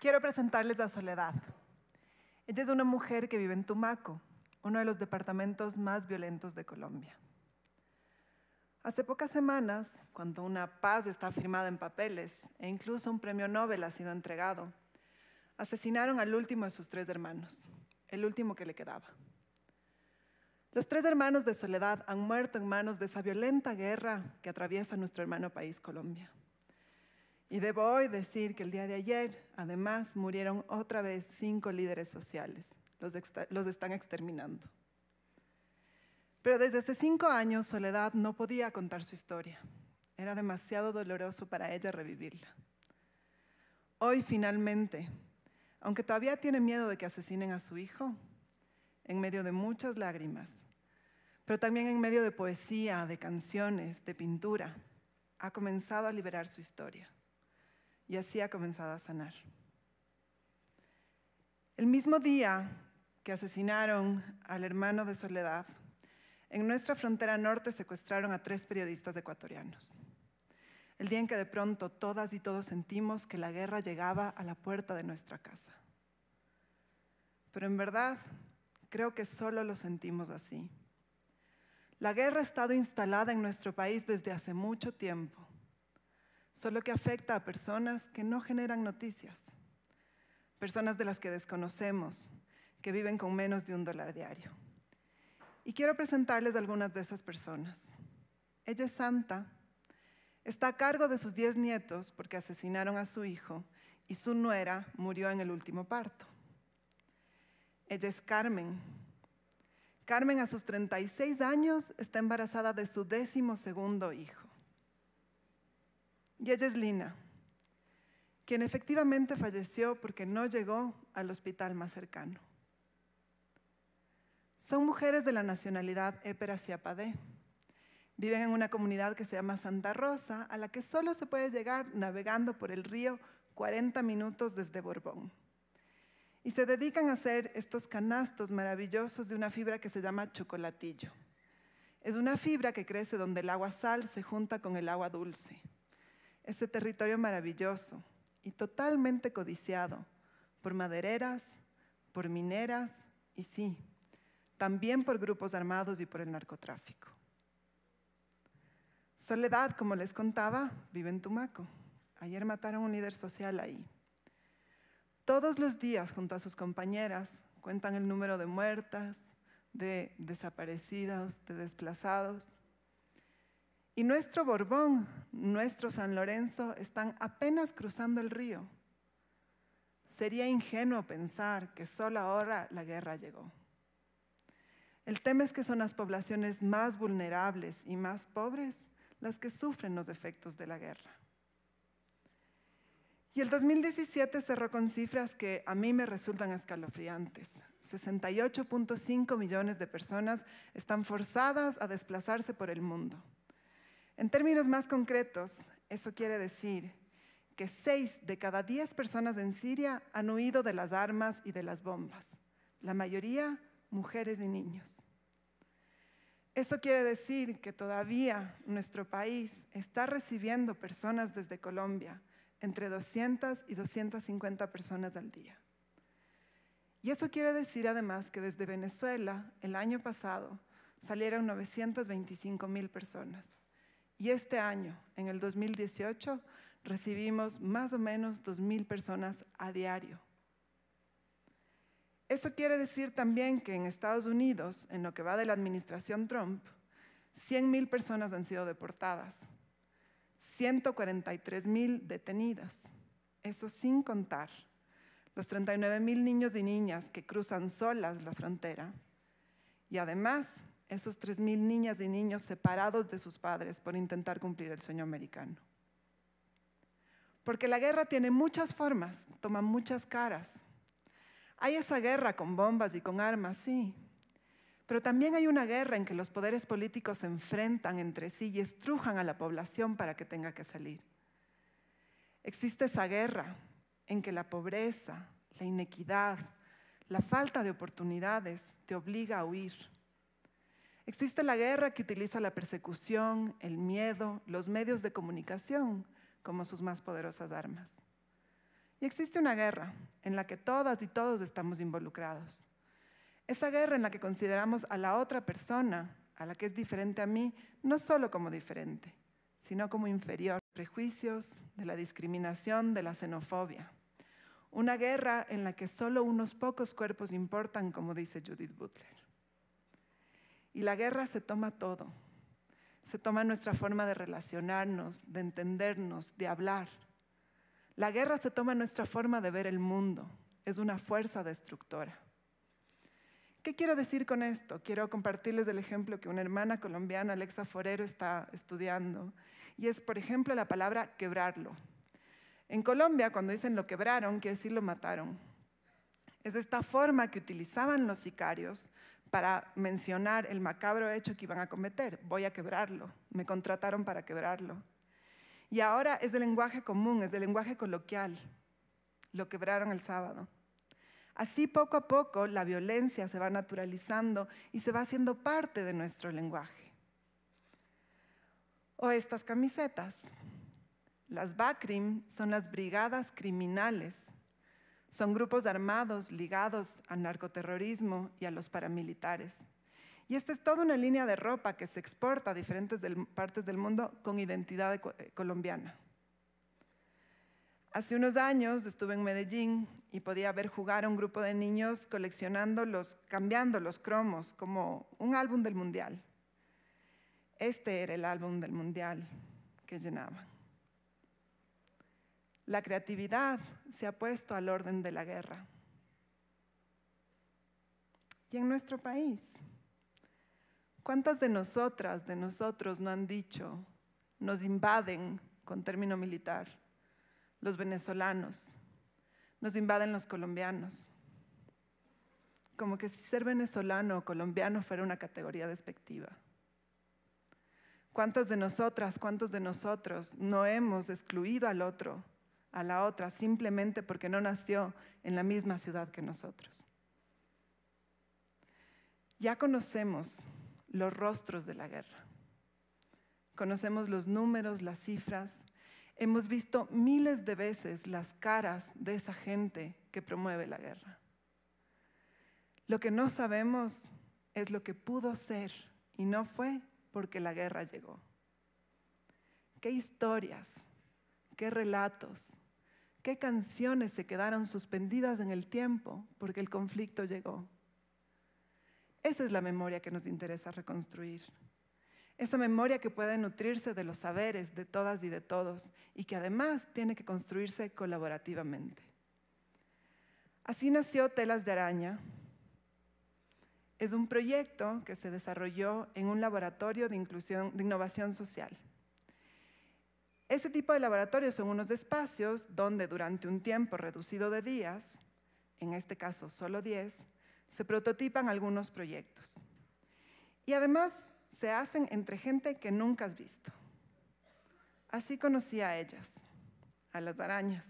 Quiero presentarles a Soledad. Ella es una mujer que vive en Tumaco, uno de los departamentos más violentos de Colombia. Hace pocas semanas, cuando una paz está firmada en papeles e incluso un premio Nobel ha sido entregado, asesinaron al último de sus tres hermanos, el último que le quedaba. Los tres hermanos de Soledad han muerto en manos de esa violenta guerra que atraviesa nuestro hermano país Colombia. Y debo hoy decir que el día de ayer, además, murieron otra vez cinco líderes sociales. Los, los están exterminando. Pero desde hace cinco años, Soledad no podía contar su historia. Era demasiado doloroso para ella revivirla. Hoy finalmente, aunque todavía tiene miedo de que asesinen a su hijo, en medio de muchas lágrimas, pero también en medio de poesía, de canciones, de pintura, ha comenzado a liberar su historia y así ha comenzado a sanar. El mismo día que asesinaron al hermano de Soledad, en nuestra frontera norte secuestraron a tres periodistas ecuatorianos. El día en que de pronto todas y todos sentimos que la guerra llegaba a la puerta de nuestra casa. Pero en verdad, creo que solo lo sentimos así. La guerra ha estado instalada en nuestro país desde hace mucho tiempo solo que afecta a personas que no generan noticias, personas de las que desconocemos, que viven con menos de un dólar diario. Y quiero presentarles algunas de esas personas. Ella es santa, está a cargo de sus diez nietos porque asesinaron a su hijo y su nuera murió en el último parto. Ella es Carmen. Carmen a sus 36 años está embarazada de su décimo segundo hijo. Y ella es Lina, quien efectivamente falleció porque no llegó al hospital más cercano. Son mujeres de la nacionalidad Épera-Ciapadé. Viven en una comunidad que se llama Santa Rosa, a la que solo se puede llegar navegando por el río 40 minutos desde Borbón. Y se dedican a hacer estos canastos maravillosos de una fibra que se llama chocolatillo. Es una fibra que crece donde el agua sal se junta con el agua dulce. Ese territorio maravilloso y totalmente codiciado por madereras, por mineras y sí, también por grupos armados y por el narcotráfico. Soledad, como les contaba, vive en Tumaco. Ayer mataron a un líder social ahí. Todos los días, junto a sus compañeras, cuentan el número de muertas, de desaparecidos, de desplazados. Y nuestro Borbón, nuestro San Lorenzo, están apenas cruzando el río. Sería ingenuo pensar que solo ahora la guerra llegó. El tema es que son las poblaciones más vulnerables y más pobres las que sufren los efectos de la guerra. Y el 2017 cerró con cifras que a mí me resultan escalofriantes. 68.5 millones de personas están forzadas a desplazarse por el mundo. En términos más concretos, eso quiere decir que seis de cada diez personas en Siria han huido de las armas y de las bombas, la mayoría mujeres y niños. Eso quiere decir que todavía nuestro país está recibiendo personas desde Colombia, entre 200 y 250 personas al día. Y eso quiere decir además que desde Venezuela el año pasado salieron 925 mil personas. Y este año, en el 2018, recibimos más o menos 2.000 personas a diario. Eso quiere decir también que en Estados Unidos, en lo que va de la administración Trump, 100.000 personas han sido deportadas, 143.000 detenidas, eso sin contar los 39.000 niños y niñas que cruzan solas la frontera y además esos 3.000 niñas y niños separados de sus padres por intentar cumplir el sueño americano. Porque la guerra tiene muchas formas, toma muchas caras. Hay esa guerra con bombas y con armas, sí, pero también hay una guerra en que los poderes políticos se enfrentan entre sí y estrujan a la población para que tenga que salir. Existe esa guerra en que la pobreza, la inequidad, la falta de oportunidades te obliga a huir. Existe la guerra que utiliza la persecución, el miedo, los medios de comunicación como sus más poderosas armas. Y existe una guerra en la que todas y todos estamos involucrados. Esa guerra en la que consideramos a la otra persona, a la que es diferente a mí, no solo como diferente, sino como inferior. Prejuicios, de la discriminación, de la xenofobia. Una guerra en la que solo unos pocos cuerpos importan, como dice Judith Butler. Y la guerra se toma todo. Se toma nuestra forma de relacionarnos, de entendernos, de hablar. La guerra se toma nuestra forma de ver el mundo. Es una fuerza destructora. ¿Qué quiero decir con esto? Quiero compartirles el ejemplo que una hermana colombiana, Alexa Forero, está estudiando. Y es, por ejemplo, la palabra quebrarlo. En Colombia, cuando dicen lo quebraron, quiere decir lo mataron. Es esta forma que utilizaban los sicarios para mencionar el macabro hecho que iban a cometer. Voy a quebrarlo. Me contrataron para quebrarlo. Y ahora es de lenguaje común, es de lenguaje coloquial. Lo quebraron el sábado. Así poco a poco la violencia se va naturalizando y se va haciendo parte de nuestro lenguaje. O estas camisetas. Las BACRIM son las brigadas criminales son grupos armados ligados al narcoterrorismo y a los paramilitares. Y esta es toda una línea de ropa que se exporta a diferentes partes del mundo con identidad eh, colombiana. Hace unos años estuve en Medellín y podía ver jugar a un grupo de niños coleccionando los, cambiando los cromos como un álbum del mundial. Este era el álbum del mundial que llenaban. La creatividad se ha puesto al orden de la guerra. Y en nuestro país, ¿cuántas de nosotras, de nosotros no han dicho, nos invaden con término militar los venezolanos, nos invaden los colombianos? Como que si ser venezolano o colombiano fuera una categoría despectiva. ¿Cuántas de nosotras, cuántos de nosotros no hemos excluido al otro? a la otra simplemente porque no nació en la misma ciudad que nosotros. Ya conocemos los rostros de la guerra, conocemos los números, las cifras, hemos visto miles de veces las caras de esa gente que promueve la guerra. Lo que no sabemos es lo que pudo ser y no fue porque la guerra llegó. ¿Qué historias qué relatos, qué canciones se quedaron suspendidas en el tiempo porque el conflicto llegó. Esa es la memoria que nos interesa reconstruir. Esa memoria que puede nutrirse de los saberes de todas y de todos y que además tiene que construirse colaborativamente. Así nació Telas de Araña. Es un proyecto que se desarrolló en un laboratorio de, inclusión, de innovación social. Este tipo de laboratorios son unos espacios donde durante un tiempo reducido de días, en este caso solo 10, se prototipan algunos proyectos. Y además se hacen entre gente que nunca has visto. Así conocí a ellas, a las arañas,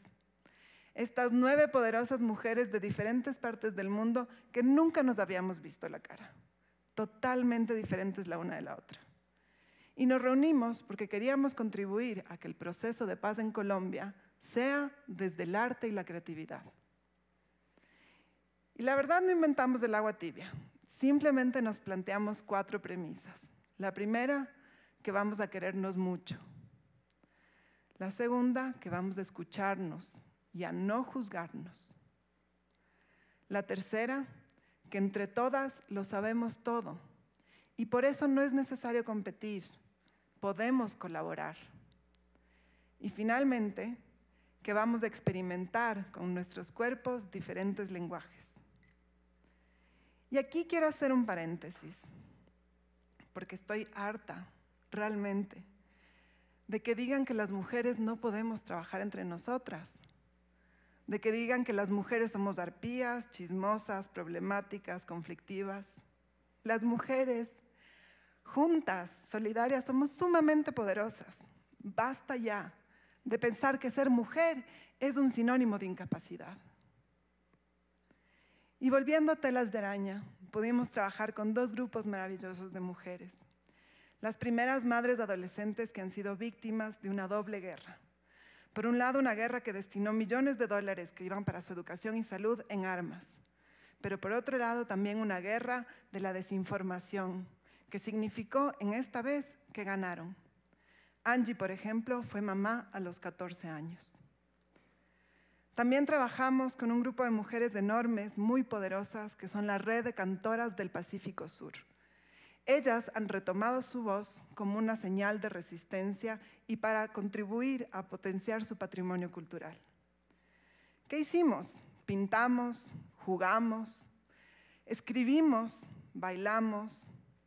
estas nueve poderosas mujeres de diferentes partes del mundo que nunca nos habíamos visto la cara, totalmente diferentes la una de la otra. Y nos reunimos porque queríamos contribuir a que el proceso de paz en Colombia sea desde el arte y la creatividad. Y la verdad no inventamos el agua tibia, simplemente nos planteamos cuatro premisas. La primera, que vamos a querernos mucho. La segunda, que vamos a escucharnos y a no juzgarnos. La tercera, que entre todas lo sabemos todo y por eso no es necesario competir, podemos colaborar. Y finalmente, que vamos a experimentar con nuestros cuerpos diferentes lenguajes. Y aquí quiero hacer un paréntesis, porque estoy harta, realmente, de que digan que las mujeres no podemos trabajar entre nosotras, de que digan que las mujeres somos arpías, chismosas, problemáticas, conflictivas. Las mujeres juntas, solidarias, somos sumamente poderosas. Basta ya de pensar que ser mujer es un sinónimo de incapacidad. Y volviendo a telas de araña, pudimos trabajar con dos grupos maravillosos de mujeres. Las primeras madres adolescentes que han sido víctimas de una doble guerra. Por un lado, una guerra que destinó millones de dólares que iban para su educación y salud en armas. Pero por otro lado, también una guerra de la desinformación, que significó en esta vez que ganaron. Angie, por ejemplo, fue mamá a los 14 años. También trabajamos con un grupo de mujeres enormes, muy poderosas, que son la red de cantoras del Pacífico Sur. Ellas han retomado su voz como una señal de resistencia y para contribuir a potenciar su patrimonio cultural. ¿Qué hicimos? Pintamos, jugamos, escribimos, bailamos,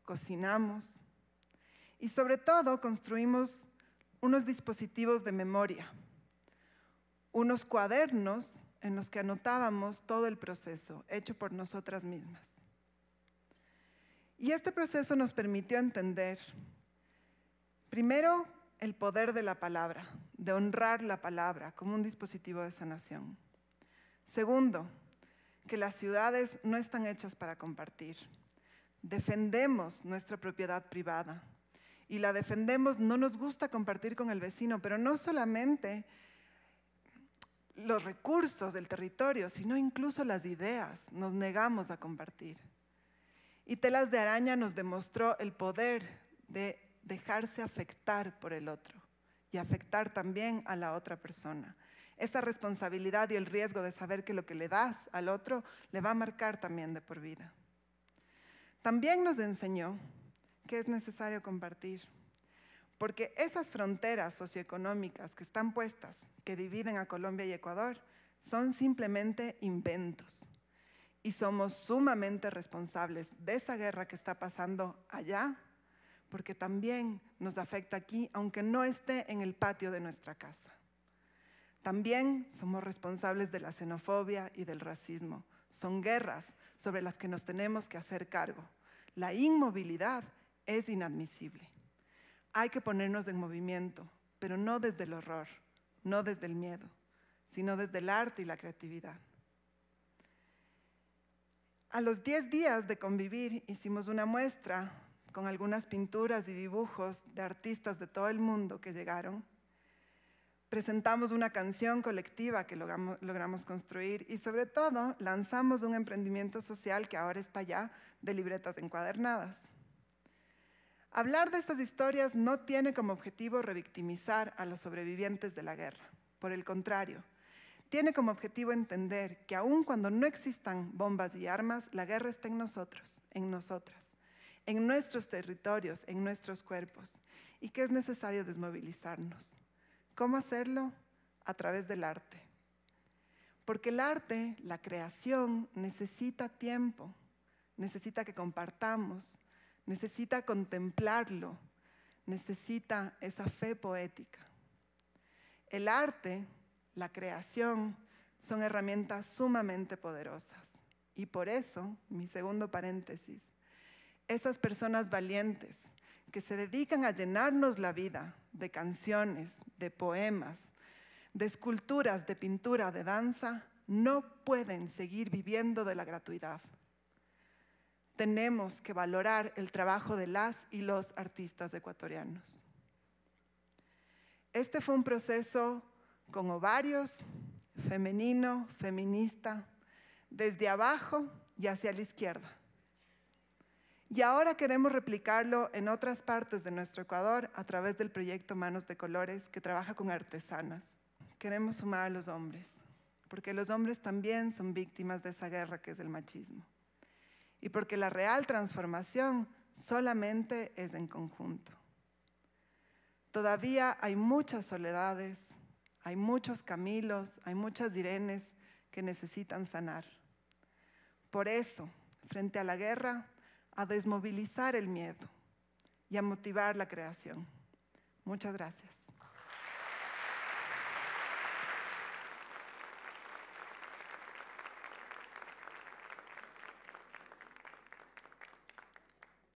cocinamos y sobre todo construimos unos dispositivos de memoria, unos cuadernos en los que anotábamos todo el proceso hecho por nosotras mismas. Y este proceso nos permitió entender, primero, el poder de la palabra, de honrar la palabra como un dispositivo de sanación. Segundo, que las ciudades no están hechas para compartir, defendemos nuestra propiedad privada y la defendemos, no nos gusta compartir con el vecino, pero no solamente los recursos del territorio, sino incluso las ideas, nos negamos a compartir. Y telas de araña nos demostró el poder de dejarse afectar por el otro y afectar también a la otra persona. Esa responsabilidad y el riesgo de saber que lo que le das al otro le va a marcar también de por vida. También nos enseñó que es necesario compartir, porque esas fronteras socioeconómicas que están puestas, que dividen a Colombia y Ecuador, son simplemente inventos. Y somos sumamente responsables de esa guerra que está pasando allá, porque también nos afecta aquí, aunque no esté en el patio de nuestra casa. También somos responsables de la xenofobia y del racismo, son guerras sobre las que nos tenemos que hacer cargo. La inmovilidad es inadmisible. Hay que ponernos en movimiento, pero no desde el horror, no desde el miedo, sino desde el arte y la creatividad. A los 10 días de convivir hicimos una muestra con algunas pinturas y dibujos de artistas de todo el mundo que llegaron presentamos una canción colectiva que logramos, construir y sobre todo lanzamos un emprendimiento social que ahora está ya de libretas encuadernadas. Hablar de estas historias no tiene como objetivo revictimizar a los sobrevivientes de la guerra, por el contrario, tiene como objetivo entender que aun cuando no existan bombas y armas, la guerra está en nosotros, en nosotras, en nuestros territorios, en nuestros cuerpos, y que es necesario desmovilizarnos. ¿Cómo hacerlo? A través del arte. Porque el arte, la creación, necesita tiempo, necesita que compartamos, necesita contemplarlo, necesita esa fe poética. El arte, la creación, son herramientas sumamente poderosas. Y por eso, mi segundo paréntesis, esas personas valientes que se dedican a llenarnos la vida de canciones, de poemas, de esculturas, de pintura, de danza, no pueden seguir viviendo de la gratuidad. Tenemos que valorar el trabajo de las y los artistas ecuatorianos. Este fue un proceso con ovarios, femenino, feminista, desde abajo y hacia la izquierda. Y ahora queremos replicarlo en otras partes de nuestro Ecuador a través del proyecto Manos de Colores, que trabaja con artesanas. Queremos sumar a los hombres, porque los hombres también son víctimas de esa guerra que es el machismo. Y porque la real transformación solamente es en conjunto. Todavía hay muchas soledades, hay muchos Camilos, hay muchas Irenes que necesitan sanar. Por eso, frente a la guerra, a desmovilizar el miedo y a motivar la creación. Muchas gracias.